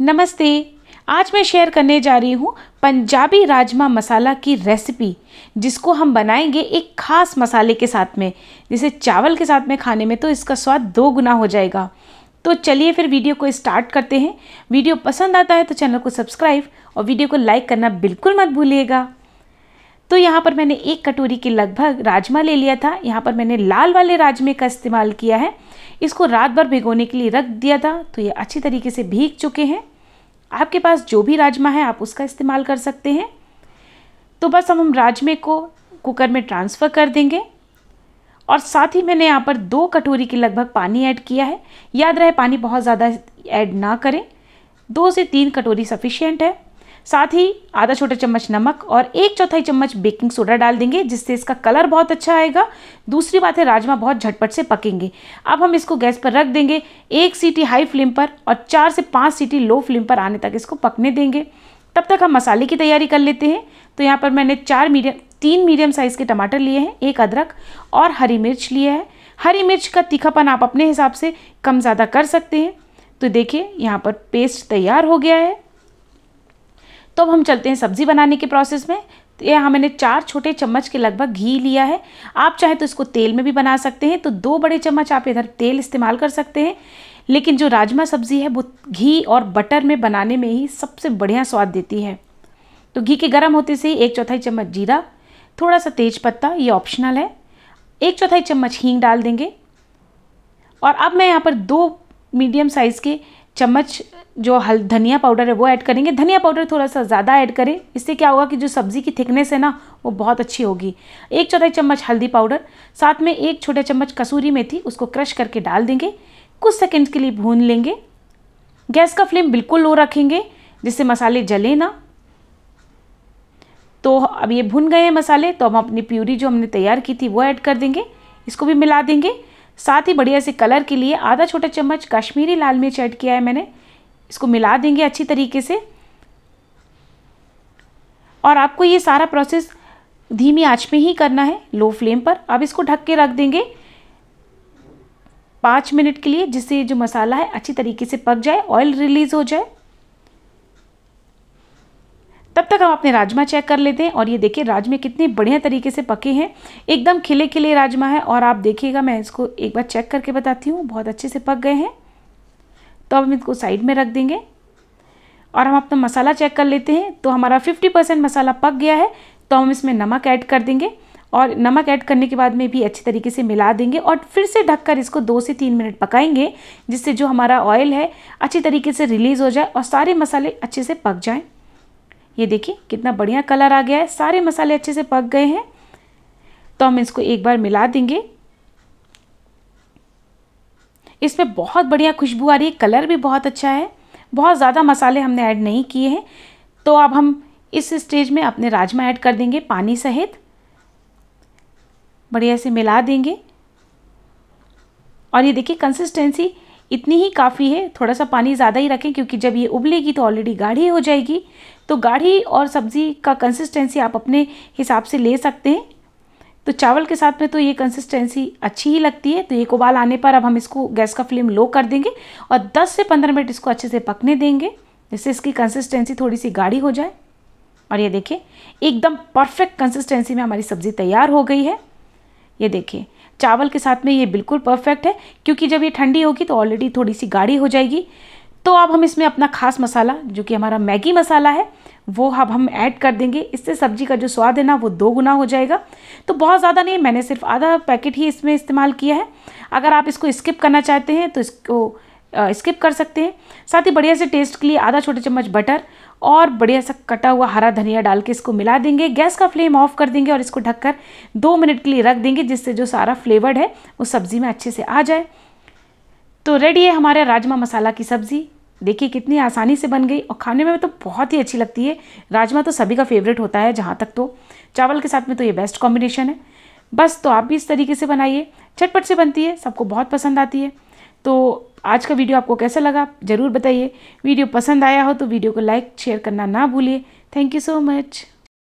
नमस्ते आज मैं शेयर करने जा रही हूँ पंजाबी राजमा मसाला की रेसिपी जिसको हम बनाएंगे एक खास मसाले के साथ में जिसे चावल के साथ में खाने में तो इसका स्वाद दो गुना हो जाएगा तो चलिए फिर वीडियो को स्टार्ट करते हैं वीडियो पसंद आता है तो चैनल को सब्सक्राइब और वीडियो को लाइक करना बिल्कुल मत भूलिएगा तो यहाँ पर मैंने एक कटोरी के लगभग राजमा ले लिया था यहाँ पर मैंने लाल वाले राजमे का इस्तेमाल किया है इसको रात भर भिगोने के लिए रख दिया था तो ये अच्छी तरीके से भीग चुके हैं आपके पास जो भी राजमा है आप उसका इस्तेमाल कर सकते हैं तो बस हम हम राजमे को कुकर में ट्रांसफ़र कर देंगे और साथ ही मैंने यहाँ पर दो कटोरी के लगभग पानी ऐड किया है याद रहे पानी बहुत ज़्यादा ऐड ना करें दो से तीन कटोरी सफिशियंट है साथ ही आधा छोटा चम्मच नमक और एक चौथाई चम्मच बेकिंग सोडा डाल देंगे जिससे इसका कलर बहुत अच्छा आएगा दूसरी बात है राजमा बहुत झटपट से पकेंगे अब हम इसको गैस पर रख देंगे एक सीटी हाई फ्लेम पर और चार से पाँच सीटी लो फ्लेम पर आने तक इसको पकने देंगे तब तक हम मसाले की तैयारी कर लेते हैं तो यहाँ पर मैंने चार मीडियम तीन मीडियम साइज़ के टमाटर लिए हैं एक अदरक और हरी मिर्च लिए है हरी मिर्च का तीखापन आप अपने हिसाब से कम ज़्यादा कर सकते हैं तो देखिए यहाँ पर पेस्ट तैयार हो गया है तो अब हम चलते हैं सब्ज़ी बनाने के प्रोसेस में तो यहाँ मैंने चार छोटे चम्मच के लगभग घी लिया है आप चाहे तो इसको तेल में भी बना सकते हैं तो दो बड़े चम्मच आप इधर तेल इस्तेमाल कर सकते हैं लेकिन जो राजमा सब्ज़ी है वो घी और बटर में बनाने में ही सबसे बढ़िया स्वाद देती है तो घी के गर्म होते से ही एक चौथाई चम्मच जीरा थोड़ा सा तेज पत्ता ये ऑप्शनल है एक चौथाई चम्मच हींग डाल देंगे और अब मैं यहाँ पर दो मीडियम साइज़ के चम्मच जो हल धनिया पाउडर है वो ऐड करेंगे धनिया पाउडर थोड़ा सा ज़्यादा ऐड करें इससे क्या होगा कि जो सब्ज़ी की थिकनेस है ना वो बहुत अच्छी होगी एक चौथाई चम्मच हल्दी पाउडर साथ में एक छोटा चम्मच कसूरी मेथी उसको क्रश करके डाल देंगे कुछ सेकेंड्स के लिए भून लेंगे गैस का फ्लेम बिल्कुल लो रखेंगे जिससे मसाले जले ना तो अब ये भुन गए हैं मसाले तो हम अपनी प्यूरी जो हमने तैयार की थी वो ऐड कर देंगे इसको भी मिला देंगे साथ ही बढ़िया से कलर के लिए आधा छोटा चम्मच कश्मीरी लाल मिर्च ऐड किया है मैंने इसको मिला देंगे अच्छी तरीके से और आपको ये सारा प्रोसेस धीमी आँच में ही करना है लो फ्लेम पर अब इसको ढक के रख देंगे पाँच मिनट के लिए जिससे जो मसाला है अच्छी तरीके से पक जाए ऑयल रिलीज़ हो जाए तब तक हम अपने राजमा चेक कर लेते हैं और ये देखिए राजमे कितने बढ़िया तरीके से पके हैं एकदम खिले खिले राजमा है और आप देखिएगा मैं इसको एक बार चेक करके बताती हूँ बहुत अच्छे से पक गए हैं तो अब हम इसको साइड में रख देंगे और हम अपना मसाला चेक कर लेते हैं तो हमारा 50 परसेंट मसाला पक गया है तो हम इसमें नमक ऐड कर देंगे और नमक ऐड करने के बाद में भी अच्छे तरीके से मिला देंगे और फिर से ढककर इसको दो से तीन मिनट पकाएंगे जिससे जो हमारा ऑयल है अच्छे तरीके से रिलीज़ हो जाए और सारे मसाले अच्छे से पक जाएँ ये देखिए कितना बढ़िया कलर आ गया है सारे मसाले अच्छे से पक गए हैं तो हम इसको एक बार मिला देंगे इसमें बहुत बढ़िया खुशबू आ रही है कलर भी बहुत अच्छा है बहुत ज़्यादा मसाले हमने ऐड नहीं किए हैं तो अब हम इस स्टेज में अपने राजमा ऐड कर देंगे पानी सहित बढ़िया से मिला देंगे और ये देखिए कंसिस्टेंसी इतनी ही काफ़ी है थोड़ा सा पानी ज़्यादा ही रखें क्योंकि जब ये उबलेगी तो ऑलरेडी गाढ़ी हो जाएगी तो गाढ़ी और सब्ज़ी का कंसिस्टेंसी आप अपने हिसाब से ले सकते हैं तो चावल के साथ में तो ये कंसिस्टेंसी अच्छी ही लगती है तो ये उबाल आने पर अब हम इसको गैस का फ्लेम लो कर देंगे और 10 से 15 मिनट इसको अच्छे से पकने देंगे जिससे इसकी कंसिस्टेंसी थोड़ी सी गाढ़ी हो जाए और ये देखिए एकदम परफेक्ट कंसिस्टेंसी में हमारी सब्ज़ी तैयार हो गई है ये देखिए चावल के साथ में ये बिल्कुल परफेक्ट है क्योंकि जब ये ठंडी होगी तो ऑलरेडी थोड़ी सी गाढ़ी हो जाएगी तो अब हम इसमें अपना खास मसाला जो कि हमारा मैगी मसाला है वो अब हम ऐड कर देंगे इससे सब्जी का जो स्वाद है ना वो दो गुना हो जाएगा तो बहुत ज़्यादा नहीं मैंने सिर्फ आधा पैकेट ही इसमें इस्तेमाल किया है अगर आप इसको स्किप करना चाहते हैं तो इसको स्किप कर सकते हैं साथ ही बढ़िया से टेस्ट के लिए आधा छोटे चम्मच बटर और बढ़िया सा कटा हुआ हरा धनिया डाल के इसको मिला देंगे गैस का फ्लेम ऑफ कर देंगे और इसको ढककर दो मिनट के लिए रख देंगे जिससे जो सारा फ्लेवर्ड है वो सब्ज़ी में अच्छे से आ जाए तो रेडी है हमारे राजमा मसाला की सब्ज़ी देखिए कितनी आसानी से बन गई और खाने में तो बहुत ही अच्छी लगती है राजमा तो सभी का फेवरेट होता है जहाँ तक तो चावल के साथ में तो ये बेस्ट कॉम्बिनेशन है बस तो आप भी इस तरीके से बनाइए झटपट से बनती है सबको बहुत पसंद आती है तो आज का वीडियो आपको कैसा लगा ज़रूर बताइए वीडियो पसंद आया हो तो वीडियो को लाइक शेयर करना ना भूलिए थैंक यू सो मच